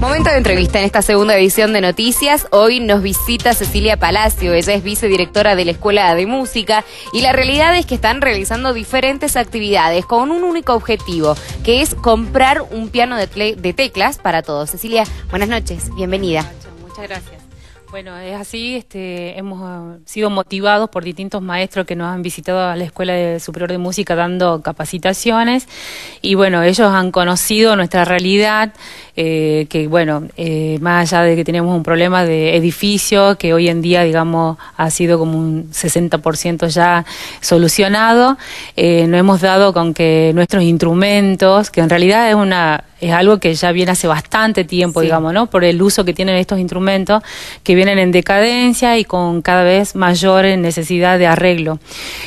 Momento de entrevista en esta segunda edición de Noticias. Hoy nos visita Cecilia Palacio. Ella es vicedirectora de la Escuela de Música y la realidad es que están realizando diferentes actividades con un único objetivo, que es comprar un piano de, de teclas para todos. Cecilia, buenas noches, bienvenida. Muchas gracias. Bueno, es así, este, hemos ah, sido motivados por distintos maestros que nos han visitado a la Escuela Superior de Música dando capacitaciones y bueno, ellos han conocido nuestra realidad, eh, que bueno, eh, más allá de que tenemos un problema de edificio, que hoy en día, digamos, ha sido como un 60% ya solucionado, eh, no hemos dado con que nuestros instrumentos, que en realidad es una... Es algo que ya viene hace bastante tiempo, digamos, ¿no? Por el uso que tienen estos instrumentos, que vienen en decadencia y con cada vez mayor necesidad de arreglo.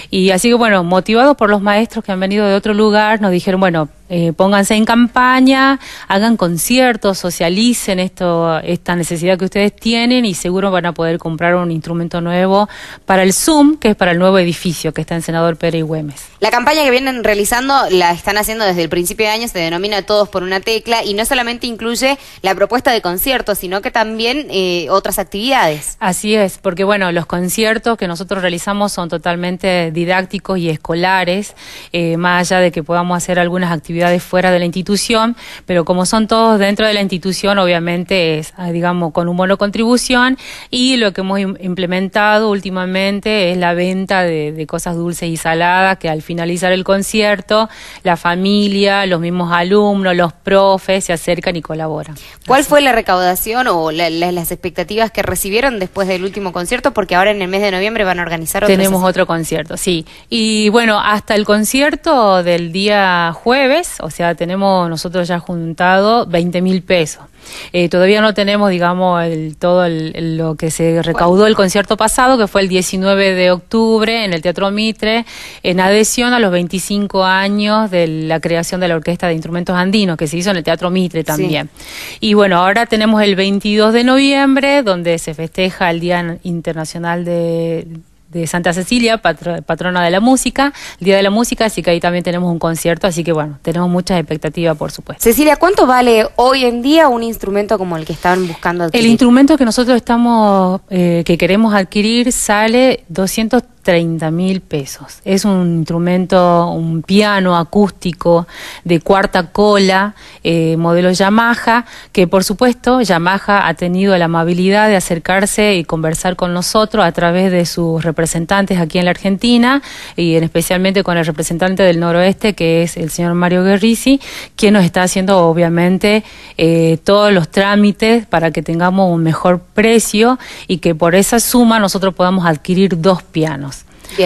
Y así que bueno, motivados por los maestros que han venido de otro lugar, nos dijeron, bueno, eh, pónganse en campaña, hagan conciertos, socialicen esto, esta necesidad que ustedes tienen y seguro van a poder comprar un instrumento nuevo para el Zoom, que es para el nuevo edificio que está en Senador Pérez y Güemes. La campaña que vienen realizando la están haciendo desde el principio de año, se denomina Todos por una tecla y no solamente incluye la propuesta de conciertos, sino que también eh, otras actividades. Así es, porque bueno, los conciertos que nosotros realizamos son totalmente didácticos y escolares, eh, más allá de que podamos hacer algunas actividades fuera de la institución, pero como son todos dentro de la institución, obviamente es, ah, digamos, con un bono contribución y lo que hemos implementado últimamente es la venta de, cosas dulces y saladas que al finalizar el concierto, la familia, los mismos alumnos, los profes se acercan y colaboran. ¿Cuál fue la recaudación o las expectativas que recibieron después del último concierto? Porque ahora en el mes de noviembre van a organizar otro. Tenemos otro concierto, sí. Y bueno, hasta el concierto del día jueves o sea, tenemos nosotros ya juntado 20 mil pesos. Eh, todavía no tenemos, digamos, el, todo lo que se recaudó el concierto pasado, que fue el 19 de octubre en el Teatro Mitre, en adhesión a los 25 años de la creación de la Orquesta de Instrumentos Andinos, que se hizo en el Teatro Mitre también. Y bueno, ahora tenemos el 22 de noviembre, donde se festeja el Día Internacional de de Santa Cecilia, patrona de la música, Día de la Música, así que ahí también tenemos un concierto, así que bueno, tenemos muchas expectativas, por supuesto. Cecilia, ¿cuánto vale hoy en día un instrumento como el que están buscando adquirir? El instrumento que nosotros estamos, eh, que queremos adquirir, sale 230 30 mil pesos. Es un instrumento, un piano acústico de cuarta cola, eh, modelo Yamaha, que por supuesto Yamaha ha tenido la amabilidad de acercarse y conversar con nosotros a través de sus representantes aquí en la Argentina y en especialmente con el representante del noroeste que es el señor Mario Guerrisi, quien nos está haciendo obviamente eh, todos los trámites para que tengamos un mejor precio y que por esa suma nosotros podamos adquirir dos pianos.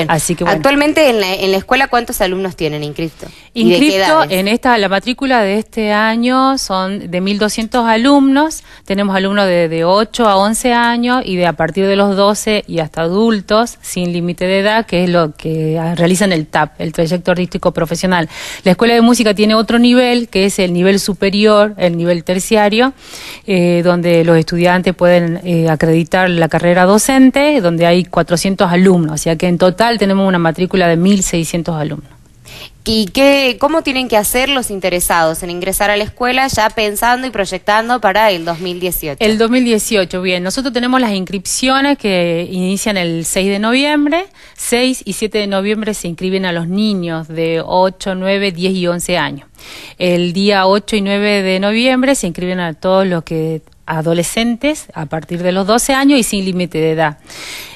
Así que Actualmente en la, escuela, ¿cuántos alumnos tienen inscripto? Inscripto en esta, la matrícula de este año son de 1.200 alumnos. Tenemos alumnos de, de 8 a 11 años y de a partir de los 12 y hasta adultos, sin límite de edad, que es lo que realizan el TAP, el trayecto artístico profesional. La escuela de música tiene otro nivel, que es el nivel superior, el nivel terciario, eh, donde los estudiantes pueden eh, acreditar la carrera docente, donde hay 400 alumnos, o sea que en total total tenemos una matrícula de 1.600 alumnos. ¿Y qué, cómo tienen que hacer los interesados en ingresar a la escuela ya pensando y proyectando para el 2018? El 2018, bien. Nosotros tenemos las inscripciones que inician el 6 de noviembre. 6 y 7 de noviembre se inscriben a los niños de 8, 9, 10 y 11 años. El día 8 y 9 de noviembre se inscriben a todos los que adolescentes a partir de los 12 años y sin límite de edad.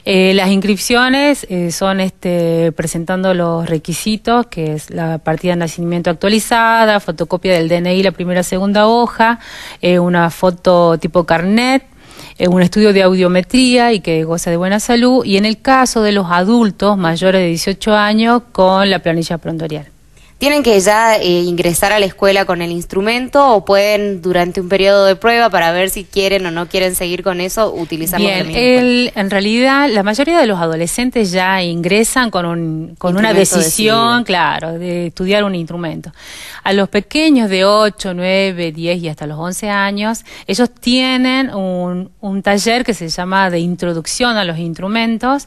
Eh, las inscripciones eh, son este, presentando los requisitos, que es la partida de nacimiento actualizada, fotocopia del DNI, la primera segunda hoja, eh, una foto tipo carnet, un estudio de audiometría y que goza de buena salud, y en el caso de los adultos mayores de 18 años, con la planilla prontorial. ¿Tienen que ya eh, ingresar a la escuela con el instrumento o pueden durante un periodo de prueba para ver si quieren o no quieren seguir con eso utilizarlo Bien, el, En realidad, la mayoría de los adolescentes ya ingresan con, con una decisión, claro, de estudiar un instrumento. A los pequeños de 8, 9, 10 y hasta los 11 años, ellos tienen un, un taller que se llama de introducción a los instrumentos,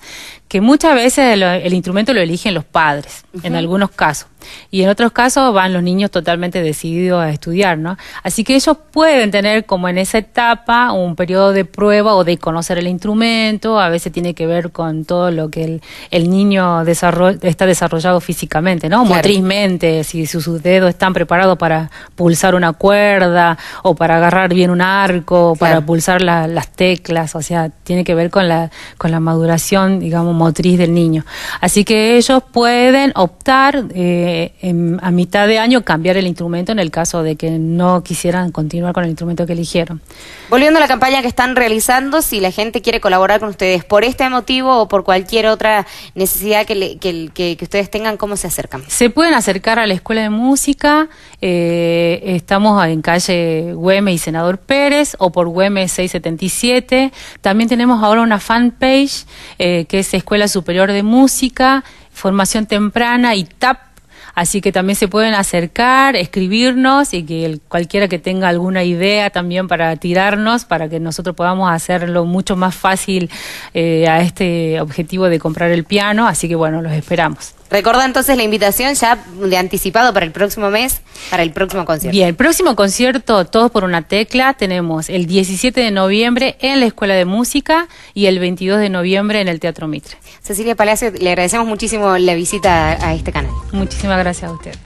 que muchas veces el, instrumento lo eligen los padres, en algunos casos, y en otros casos van los niños totalmente decididos a estudiar, ¿no? Así que ellos pueden tener como en esa etapa un periodo de prueba o de conocer el instrumento, a veces tiene que ver con todo lo que el, niño está desarrollado físicamente, ¿no? Motrizmente, si sus dedos están preparados para pulsar una cuerda o para agarrar bien un arco, para pulsar las teclas, o sea, tiene que ver con la, con la maduración, digamos, motriz del niño. Así que ellos pueden optar eh, a mitad de año cambiar el instrumento en el caso de que no quisieran continuar con el instrumento que eligieron. Volviendo a la campaña que están realizando, si la gente quiere colaborar con ustedes por este motivo o por cualquier otra necesidad que, ustedes tengan, ¿cómo se acercan? Se pueden acercar a la Escuela de Música, eh, estamos en calle Güeme y Senador Pérez o por Güeme 677. También tenemos ahora una fanpage eh, que es Escuela Superior de Música, Formación Temprana y TAP. Así que también se pueden acercar, escribirnos y que cualquiera que tenga alguna idea también para tirarnos, para que nosotros podamos hacerlo mucho más fácil eh, a este objetivo de comprar el piano. Así que bueno, los esperamos. Recuerda entonces la invitación ya de anticipado para el próximo mes, para el próximo concierto. Bien, el próximo concierto, todos por una tecla, tenemos el 17 de noviembre en la Escuela de Música y el 22 de noviembre en el Teatro Mitre. Cecilia Palacio, le agradecemos muchísimo la visita a este canal. Muchísimas gracias a usted.